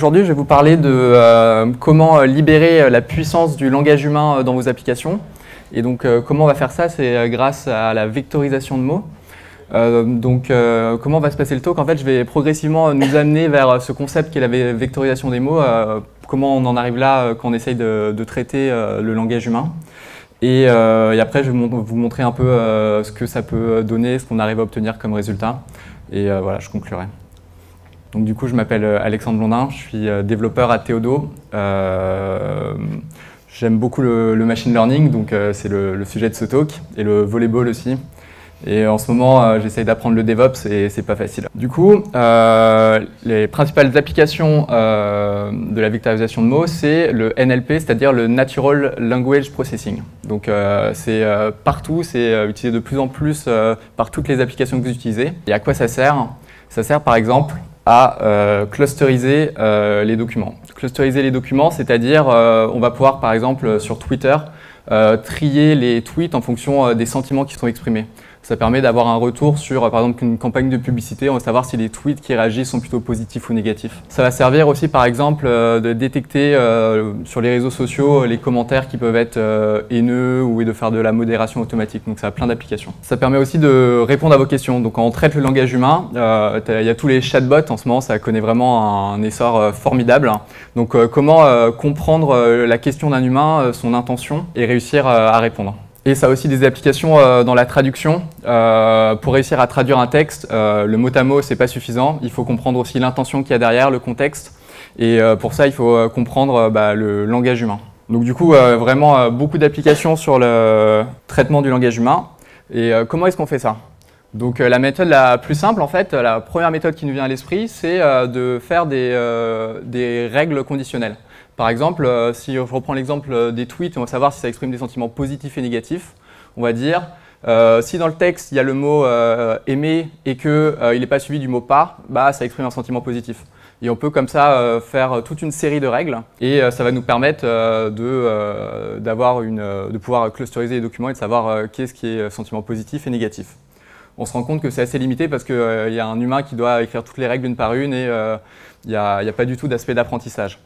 Aujourd'hui, je vais vous parler de euh, comment euh, libérer euh, la puissance du langage humain dans vos applications. Et donc, comment on va faire ça C'est grâce à la vectorisation de mots. donc, comment va se passer le talk En fait, je vais progressivement nous amener vers ce concept qui est la vectorisation des mots, comment on en arrive là quand on essaye de, traiter le langage humain. et, après, je vais vous montrer un peu ce que ça peut donner, ce qu'on arrive à obtenir comme résultat. Et voilà, je conclurai. Donc du coup, je m'appelle euh, Alexandre Blondin, je suis euh, développeur à Théodo. Euh, j'aime beaucoup le, machine learning, donc c'est le, sujet de ce talk, et le volleyball aussi. Et en ce moment, j'essaye d'apprendre le DevOps et c'est pas facile. Du coup, les principales applications de la vectorisation de mots, c'est le NLP, c'est-à-dire le Natural Language Processing. Donc c'est partout, c'est utilisé de plus en plus par toutes les applications que vous utilisez. Et à quoi ça sert Ça sert par exemple à euh, clusteriser euh, les documents. Clusteriser les documents, c'est-à-dire euh, on va pouvoir par exemple sur Twitter trier les tweets en fonction des sentiments qui sont exprimés. Ça permet d'avoir un retour sur, euh, par exemple, une campagne de publicité, on va savoir si les tweets qui réagissent sont plutôt positifs ou négatifs. Ça va servir aussi, par exemple, euh, de détecter euh, sur les réseaux sociaux les commentaires qui peuvent être haineux ou de faire de la modération automatique. Donc ça a plein d'applications. Ça permet aussi de répondre à vos questions. Donc quand on traite le langage humain, il y a tous les chatbots en ce moment, ça connaît vraiment un essor formidable. Donc comment comprendre la question d'un humain, son intention et réussir à répondre. Et ça a aussi des applications euh, dans la traduction. Euh, pour réussir à traduire un texte, euh, le mot à mot, c'est pas suffisant. Il faut comprendre aussi l'intention qu'il y a derrière, le contexte. Et pour ça, il faut comprendre bah, le langage humain. Donc du coup, vraiment beaucoup d'applications sur le traitement du langage humain. Et comment est-ce qu'on fait ça Donc la méthode la plus simple, en fait, la première méthode qui nous vient à l'esprit, c'est de faire des règles conditionnelles. Par exemple, euh, si on reprends l'exemple euh, des tweets, on va savoir si ça exprime des sentiments positifs et négatifs. On va dire, euh, si dans le texte, il y a le mot aimer et qu'il il n'est pas suivi du mot pas, bah, ça exprime un sentiment positif. Et on peut comme ça faire toute une série de règles et ça va nous permettre de, d'avoir une, de pouvoir clusteriser les documents et de savoir qu'est-ce qui est sentiment positif et négatif on se rend compte que c'est assez limité parce qu'il y a un humain qui doit écrire toutes les règles une par une et il n'y a, pas du tout d'aspect d'apprentissage.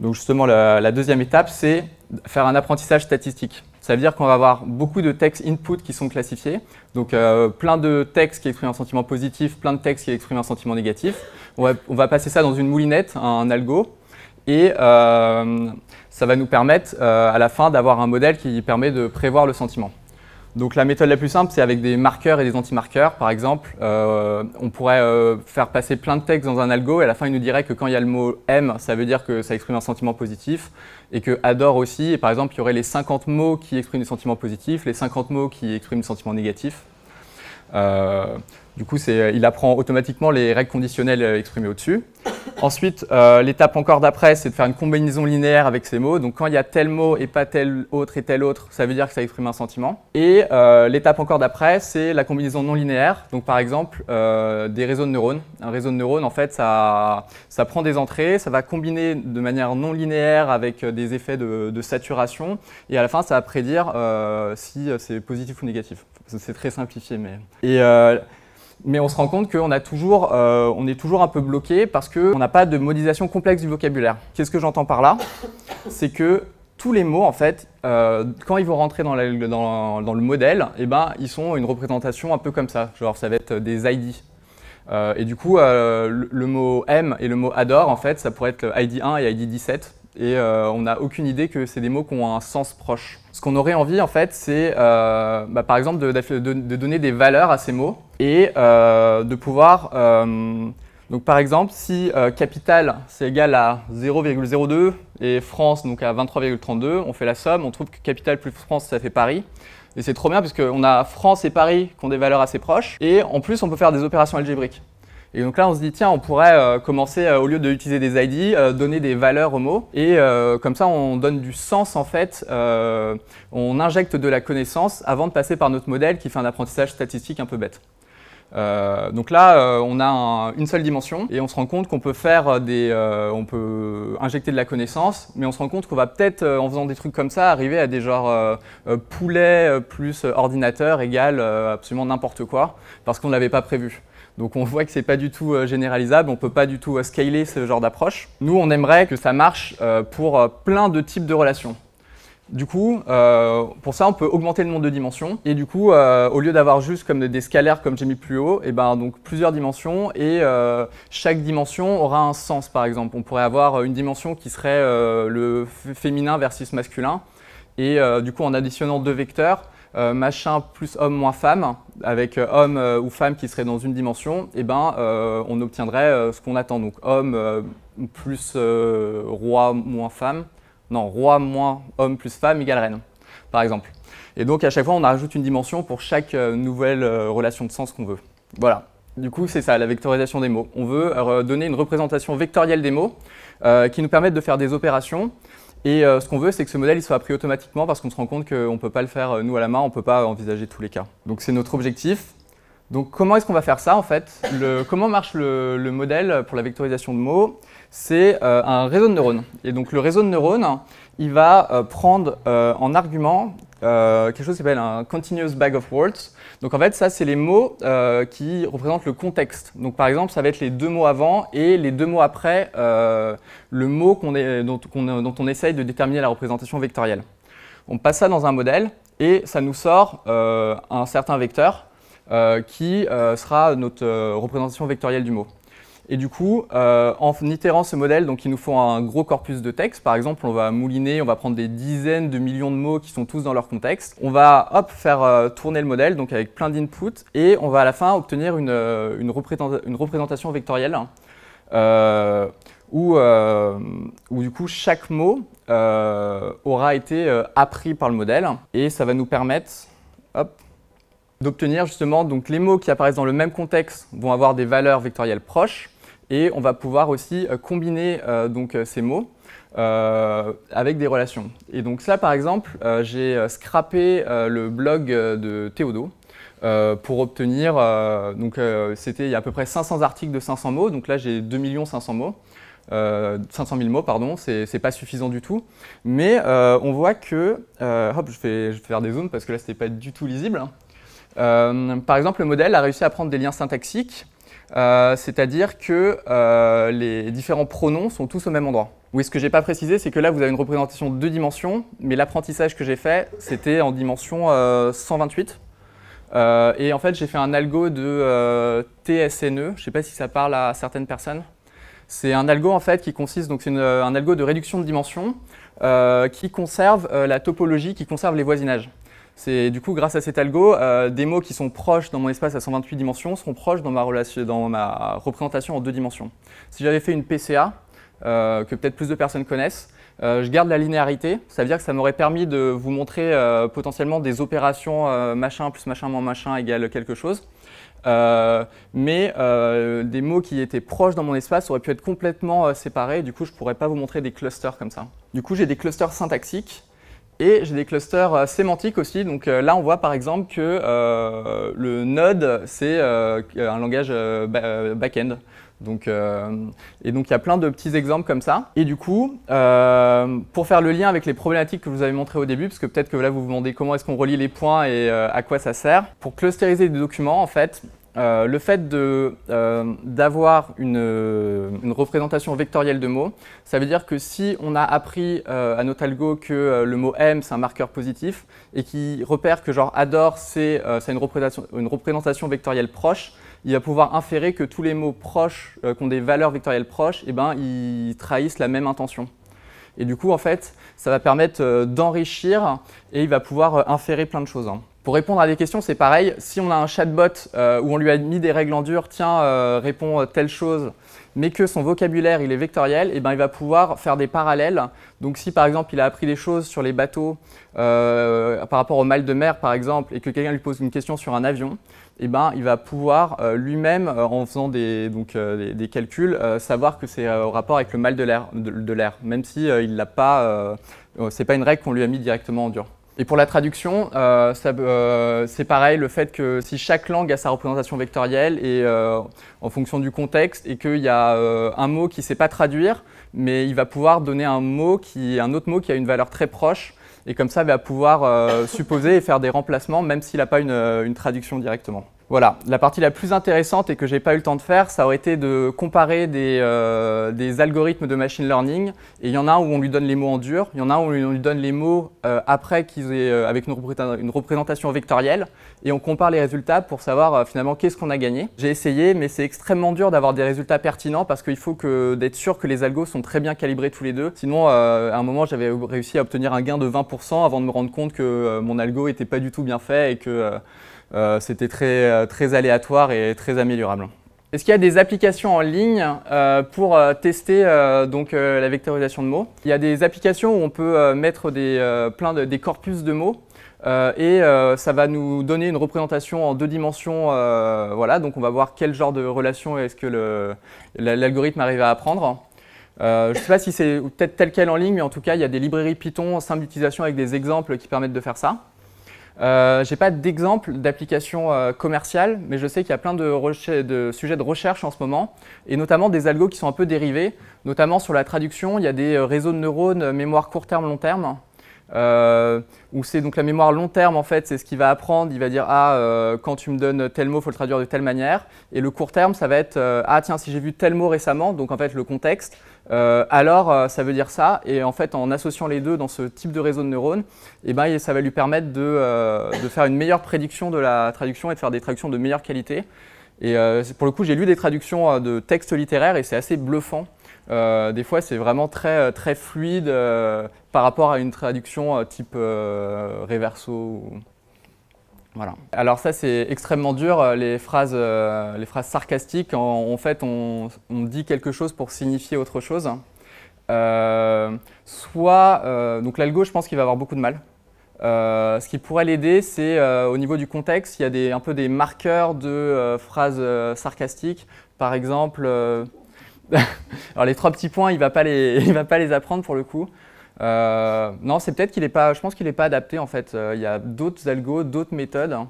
Donc justement, la, deuxième étape, c'est faire un apprentissage statistique. Ça veut dire qu'on va avoir beaucoup de textes input qui sont classifiés, donc euh, plein de textes qui expriment un sentiment positif, plein de textes qui expriment un sentiment négatif. On va, passer ça dans une moulinette, un algo, et euh, ça va nous permettre euh, à la fin d'avoir un modèle qui permet de prévoir le sentiment. Donc la méthode la plus simple, c'est avec des marqueurs et des anti-marqueurs, par exemple. Euh, on pourrait euh, faire passer plein de textes dans un algo et à la fin, il nous dirait que quand il y a le mot « aime », ça veut dire que ça exprime un sentiment positif et que « adore » aussi. Et par exemple, il y aurait les 50 mots qui expriment des sentiments positifs, les 50 mots qui expriment des sentiments négatifs. Euh, du coup, euh, il apprend automatiquement les règles conditionnelles euh, exprimées au-dessus. Ensuite, euh, l'étape encore d'après, c'est de faire une combinaison linéaire avec ces mots. Donc quand il y a tel mot et pas tel autre et tel autre, ça veut dire que ça exprime un sentiment. Et l'étape encore d'après, c'est la combinaison non linéaire. Donc par exemple, des réseaux de neurones. Un réseau de neurones, en fait, ça, ça prend des entrées, ça va combiner de manière non linéaire avec des effets de, de saturation. Et à la fin, ça va prédire si c'est positif ou négatif. C'est très simplifié, mais... Et mais on se rend compte qu'on a toujours, euh, on est toujours un peu bloqué parce qu'on n'a pas de modélisation complexe du vocabulaire. Qu'est-ce que j'entends par là C'est que tous les mots, en fait, euh, quand ils vont rentrer dans, le modèle, eh ben, ils sont une représentation un peu comme ça. Genre, ça va être des ID. Euh, et du coup, le, mot aime et le mot adore, en fait, ça pourrait être ID1 et ID17 et euh, on n'a aucune idée que c'est des mots qui ont un sens proche. Ce qu'on aurait envie en fait, c'est euh, bah, par exemple de, donner des valeurs à ces mots et euh, de pouvoir... donc par exemple, si capital c'est égal à 0,02 et France donc à 23,32, on fait la somme, on trouve que capital plus France ça fait Paris. Et c'est trop bien puisqu'on a France et Paris qui ont des valeurs assez proches et en plus on peut faire des opérations algébriques. Et donc là, on se dit, tiens, on pourrait euh, commencer, euh, au lieu d'utiliser des ID, euh, donner des valeurs aux mots. Et comme ça, on donne du sens, en fait. on injecte de la connaissance avant de passer par notre modèle qui fait un apprentissage statistique un peu bête. donc là, on a une seule dimension et on se rend compte qu'on peut faire des, on peut injecter de la connaissance, mais on se rend compte qu'on va peut-être, en faisant des trucs comme ça, arriver à des genres poulet plus ordinateur égale absolument n'importe quoi parce qu'on ne l'avait pas prévu. Donc on voit que c'est pas du tout euh, généralisable, on peut pas du tout euh, scaler ce genre d'approche. Nous, on aimerait que ça marche euh, pour plein de types de relations. Du coup, pour ça, on peut augmenter le nombre de dimensions. Et du coup, au lieu d'avoir juste comme des scalaires comme j'ai mis plus haut, et eh ben donc plusieurs dimensions et chaque dimension aura un sens. Par exemple, on pourrait avoir une dimension qui serait le féminin versus masculin. Et du coup, en additionnant deux vecteurs, euh, machin plus homme moins femme, avec euh, homme euh, ou femme qui serait dans une dimension, eh ben, on obtiendrait ce qu'on attend. Donc homme plus roi moins femme, non, roi moins homme plus femme égale reine, par exemple. Et donc à chaque fois, on rajoute une dimension pour chaque nouvelle relation de sens qu'on veut. Voilà. Du coup, c'est ça, la vectorisation des mots. On veut donner une représentation vectorielle des mots qui nous permettent de faire des opérations et euh, ce qu'on veut, c'est que ce modèle il soit appris automatiquement parce qu'on se rend compte qu'on ne peut pas le faire euh, nous à la main, on ne peut pas envisager tous les cas. Donc c'est notre objectif. Donc comment est-ce qu'on va faire ça en fait Comment marche le modèle pour la vectorisation de mots c'est euh, un réseau de neurones. Et donc le réseau de neurones, il va euh, prendre euh, en argument quelque chose qui s'appelle un continuous bag of words. Donc en fait, ça, c'est les mots qui représentent le contexte. Donc par exemple, ça va être les deux mots avant et les deux mots après le mot dont on essaye de déterminer la représentation vectorielle. On passe ça dans un modèle et ça nous sort un certain vecteur qui sera notre représentation vectorielle du mot. Et du coup, euh, en itérant ce modèle, donc il nous faut un gros corpus de texte. Par exemple, on va mouliner, on va prendre des dizaines de millions de mots qui sont tous dans leur contexte. On va hop, faire euh, tourner le modèle donc avec plein d'inputs et on va à la fin obtenir une, euh, représentation vectorielle où, du coup chaque mot aura été appris par le modèle et ça va nous permettre d'obtenir justement donc les mots qui apparaissent dans le même contexte vont avoir des valeurs vectorielles proches et on va pouvoir aussi euh, combiner euh, donc, euh, ces mots avec des relations. Et donc ça, par exemple, j'ai scrapé le blog de Théodo pour obtenir, donc c'était il y a à peu près 500 articles de 500 mots, donc là j'ai 2 500 mots. 500 000 mots, pardon, c'est pas suffisant du tout. Mais on voit que, hop, je vais, faire des zooms parce que là c'était pas du tout lisible. Hein. par exemple, le modèle a réussi à prendre des liens syntaxiques euh, c'est-à-dire que euh, les différents pronoms sont tous au même endroit. Oui, ce que je n'ai pas précisé, c'est que là, vous avez une représentation de deux dimensions, mais l'apprentissage que j'ai fait, c'était en dimension 128. Euh, et en fait, j'ai fait un algo de TSNE. Je ne sais pas si ça parle à certaines personnes. C'est un algo en fait qui consiste donc c'est un algo de réduction de dimension qui conserve la topologie, qui conserve les voisinages. C'est du coup, grâce à cet algo, euh, des mots qui sont proches dans mon espace à 128 dimensions seront proches dans ma, représentation en deux dimensions. Si j'avais fait une PCA, euh, que peut-être plus de personnes connaissent, euh, je garde la linéarité, ça veut dire que ça m'aurait permis de vous montrer potentiellement des opérations machin plus machin moins machin égale quelque chose. mais des mots qui étaient proches dans mon espace auraient pu être complètement séparés, du coup je ne pourrais pas vous montrer des clusters comme ça. Du coup j'ai des clusters syntaxiques et j'ai des clusters euh, sémantiques aussi. Donc euh, là, on voit par exemple que euh, le Node, c'est un langage back-end. Donc, et donc il y a plein de petits exemples comme ça. Et du coup, pour faire le lien avec les problématiques que vous avez montrées au début, parce que peut-être que là vous vous demandez comment est-ce qu'on relie les points et à quoi ça sert, pour clusteriser des documents, en fait, euh, le fait euh, d'avoir une, représentation vectorielle de mots, ça veut dire que si on a appris euh, à notre que le mot m », c'est un marqueur positif, et qui repère que genre adore, c'est une représentation, vectorielle proche, il va pouvoir inférer que tous les mots proches, qui ont des valeurs vectorielles proches, eh ben, ils trahissent la même intention. Et du coup, en fait, ça va permettre d'enrichir et il va pouvoir inférer plein de choses. Hein. Pour répondre à des questions, c'est pareil. Si on a un chatbot euh, où on lui a mis des règles en dur, tiens, répond euh, réponds telle chose, mais que son vocabulaire il est vectoriel, et eh ben, il va pouvoir faire des parallèles. Donc si par exemple il a appris des choses sur les bateaux euh, par rapport au mal de mer par exemple, et que quelqu'un lui pose une question sur un avion, et eh ben, il va pouvoir lui-même, en faisant des, donc, des, calculs, savoir que c'est au rapport avec le mal de l'air, de, l'air même si il l'a pas, c'est pas une règle qu'on lui a mis directement en dur. Et pour la traduction, euh, euh, c'est pareil, le fait que si chaque langue a sa représentation vectorielle et euh, en fonction du contexte, et qu'il y a un mot qui ne sait pas traduire, mais il va pouvoir donner un, mot qui, un autre mot qui a une valeur très proche, et comme ça, va pouvoir supposer et faire des remplacements, même s'il n'a pas une traduction directement. Voilà, la partie la plus intéressante et que j'ai pas eu le temps de faire, ça aurait été de comparer euh, des, algorithmes de machine learning. Et il y en a un où on lui donne les mots en dur, il y en a un où on lui donne les mots euh, après qu'ils aient euh, avec une, représentation vectorielle, et on compare les résultats pour savoir finalement qu'est-ce qu'on a gagné. J'ai essayé, mais c'est extrêmement dur d'avoir des résultats pertinents parce qu'il faut que d'être sûr que les algos sont très bien calibrés tous les deux. Sinon, à un moment, j'avais réussi à obtenir un gain de 20% avant de me rendre compte que mon algo était pas du tout bien fait et que euh, c'était euh, très, aléatoire et très améliorable. Est-ce qu'il y a des applications en ligne euh, pour tester donc, la vectorisation de mots Il y a des applications où on peut mettre des, plein des corpus de mots et ça va nous donner une représentation en deux dimensions. voilà, donc on va voir quel genre de relation est-ce que l'algorithme arrive à apprendre. je ne sais pas si c'est peut-être tel quel en ligne, mais en tout cas, il y a des librairies Python, simple d'utilisation avec des exemples qui permettent de faire ça. Euh, J'ai pas d'exemple d'application euh, commerciale, mais je sais qu'il y a plein de, sujets de recherche en ce moment, et notamment des algos qui sont un peu dérivés, notamment sur la traduction, il y a des euh, réseaux de neurones euh, mémoire court terme, long terme, où c'est donc la mémoire long terme en fait, c'est ce qui va apprendre, il va dire ah quand tu me donnes tel mot, il faut le traduire de telle manière, et le court terme ça va être ah tiens si j'ai vu tel mot récemment, donc en fait le contexte, euh, alors euh, ça veut dire ça. Et en fait, en associant les deux dans ce type de réseau de neurones, et eh ben, ça va lui permettre euh, de, faire une meilleure prédiction de la traduction et de faire des traductions de meilleure qualité. Et pour le coup, j'ai lu des traductions de textes littéraires et c'est assez bluffant. des fois, c'est vraiment très, très fluide par rapport à une traduction type Reverso. Alors ça c'est extrêmement dur, euh, euh, les phrases, sarcastiques, en, fait on, dit quelque chose pour signifier autre chose. Euh, soit, euh, donc l'algo je pense qu'il va avoir beaucoup de mal. ce qui pourrait l'aider c'est au niveau du contexte, il y a un peu des marqueurs de phrases sarcastiques. Par exemple, alors les trois petits points il ne va, pas les apprendre pour le coup. Euh, non, c'est peut-être qu'il n'est pas, je pense qu'il n'est pas adapté en fait. Euh, il y a d'autres algos, d'autres méthodes. Hein.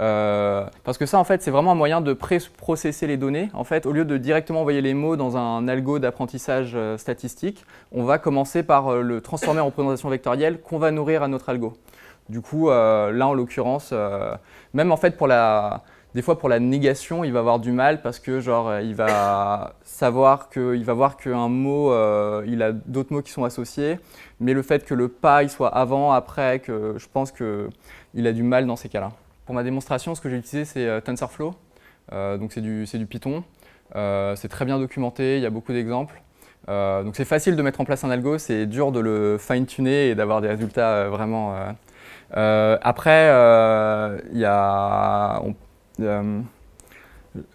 Euh, parce que ça, en fait, c'est vraiment un moyen de pré-processer les données. En fait, au lieu de directement envoyer les mots dans un algo d'apprentissage statistique, on va commencer par le transformer en représentation vectorielle qu'on va nourrir à notre algo. Du coup, là, en l'occurrence, même en fait pour la, des fois, pour la négation, il va avoir du mal parce que, genre, euh, il va savoir que, il va voir qu'un mot, euh, il a d'autres mots qui sont associés, mais le fait que le pas, il soit avant, après, que je pense qu'il a du mal dans ces cas-là. Pour ma démonstration, ce que j'ai utilisé, c'est euh, TensorFlow. donc, c'est du, du, Python. c'est très bien documenté, il y a beaucoup d'exemples. donc, c'est facile de mettre en place un algo, c'est dur de le fine-tuner et d'avoir des résultats vraiment. après, il y a, euh,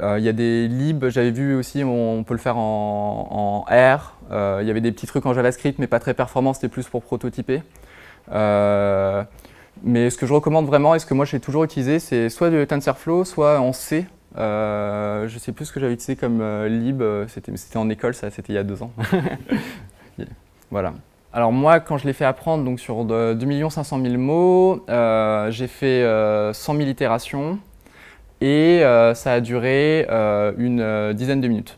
euh, il y a des libs, j'avais vu aussi, on, peut le faire en, R. Euh, il y avait des petits trucs en JavaScript, mais pas très performants, c'était plus pour prototyper. mais ce que je recommande vraiment, et ce que moi j'ai toujours utilisé, c'est soit du TensorFlow, soit en C. Euh, je sais plus ce que j'avais utilisé comme lib, c'était en école, ça, c'était il y a deux ans. voilà. Alors moi, quand je l'ai fait apprendre, donc sur 2 500 000 mots, j'ai fait 100 000 itérations et euh, ça a duré euh, une euh, dizaine de minutes.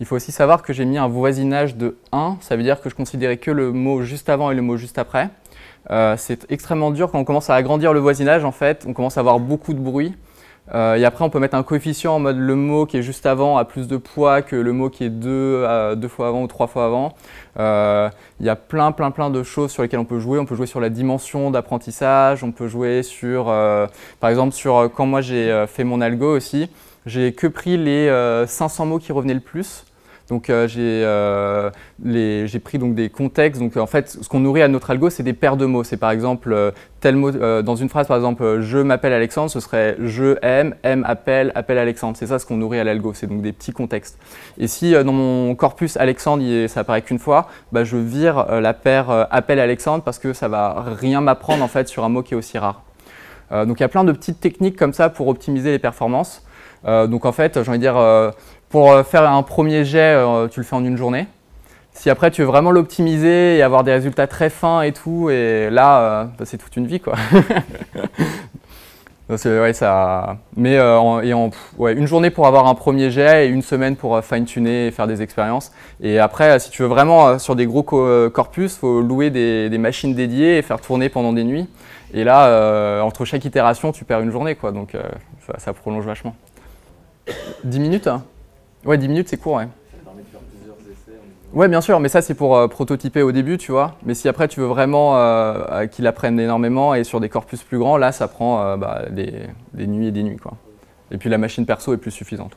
Il faut aussi savoir que j'ai mis un voisinage de 1, ça veut dire que je considérais que le mot juste avant et le mot juste après. c'est extrêmement dur quand on commence à agrandir le voisinage, en fait, on commence à avoir beaucoup de bruit euh, et après, on peut mettre un coefficient en mode le mot qui est juste avant a plus de poids que le mot qui est deux, euh, deux fois avant ou trois fois avant. Euh, il y a plein, plein, plein de choses sur lesquelles on peut jouer. On peut jouer sur la dimension d'apprentissage, on peut jouer sur, par exemple, sur quand moi j'ai fait mon algo aussi, j'ai que pris les 500 mots qui revenaient le plus. Donc euh, euh, j'ai pris donc, des contextes. Donc en fait, ce qu'on nourrit à notre algo, c'est des paires de mots. C'est par exemple, euh, tel mot, dans une phrase, par exemple, je m'appelle Alexandre, ce serait je aime, aime appelle, appelle Alexandre. C'est ça ce qu'on nourrit à l'algo, c'est donc des petits contextes. Et si dans mon corpus Alexandre, ça apparaît qu'une fois, bah, je vire la paire appelle Alexandre parce que ça va rien m'apprendre en fait sur un mot qui est aussi rare. donc il y a plein de petites techniques comme ça pour optimiser les performances. donc en fait, j'ai envie de dire, pour euh, faire un premier jet, euh, tu le fais en une journée. Si après tu veux vraiment l'optimiser et avoir des résultats très fins et tout, et là, euh, bah, c'est toute une vie quoi. Mais une journée pour avoir un premier jet et une semaine pour fine-tuner et faire des expériences. Et après, si tu veux vraiment sur des gros corpus, faut louer des, machines dédiées et faire tourner pendant des nuits. Et là, entre chaque itération, tu perds une journée. Quoi, donc ça, prolonge vachement. 10 minutes hein Ouais, 10 minutes, c'est court, ouais. Ça permet plusieurs essais. bien sûr, mais ça, c'est pour euh, prototyper au début, tu vois. Mais si après, tu veux vraiment euh, euh, qu'il apprenne énormément et sur des corpus plus grands, là, ça prend euh, bah, des, nuits et des nuits, quoi. Et puis, la machine perso est plus suffisante.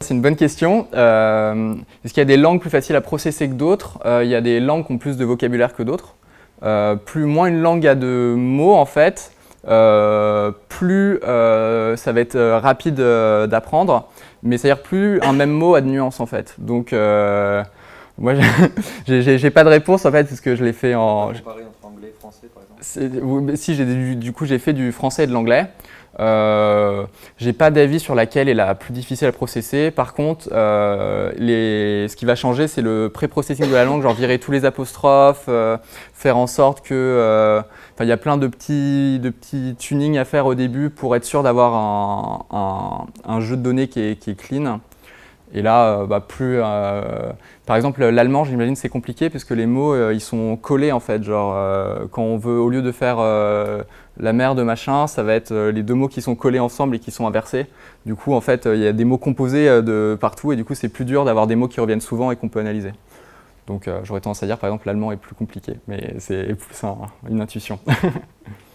C'est une bonne question. Est-ce qu'il y a des langues plus faciles à processer que d'autres Il y a des langues qui ont plus de vocabulaire que d'autres. plus moins une langue a de mots, en fait, plus ça va être rapide d'apprendre mais c'est-à-dire plus un même mot à de nuance en fait. Donc, euh, moi, j'ai pas de réponse en fait, parce que je l'ai fait en. Si, du, du coup, j'ai fait du français et de l'anglais. Euh, j'ai pas d'avis sur laquelle est la plus difficile à processer. Par contre, euh, les, ce qui va changer, c'est le pré-processing de la langue, genre virer tous les apostrophes, euh, faire en sorte que... Euh, enfin, il y a plein de petits, de petits tunings à faire au début pour être sûr d'avoir un, un, un, jeu de données qui qui est clean. Et là, euh, bah, plus, euh, par exemple, l'allemand, j'imagine, c'est compliqué puisque les mots, euh, ils sont collés en fait. Genre, quand on veut, au lieu de faire la mère de machin, ça va être les deux mots qui sont collés ensemble et qui sont inversés. Du coup, en fait, il y a des mots composés de partout et du coup, c'est plus dur d'avoir des mots qui reviennent souvent et qu'on peut analyser. Donc, j'aurais tendance à dire, par exemple, l'allemand est plus compliqué, mais c'est plus une intuition.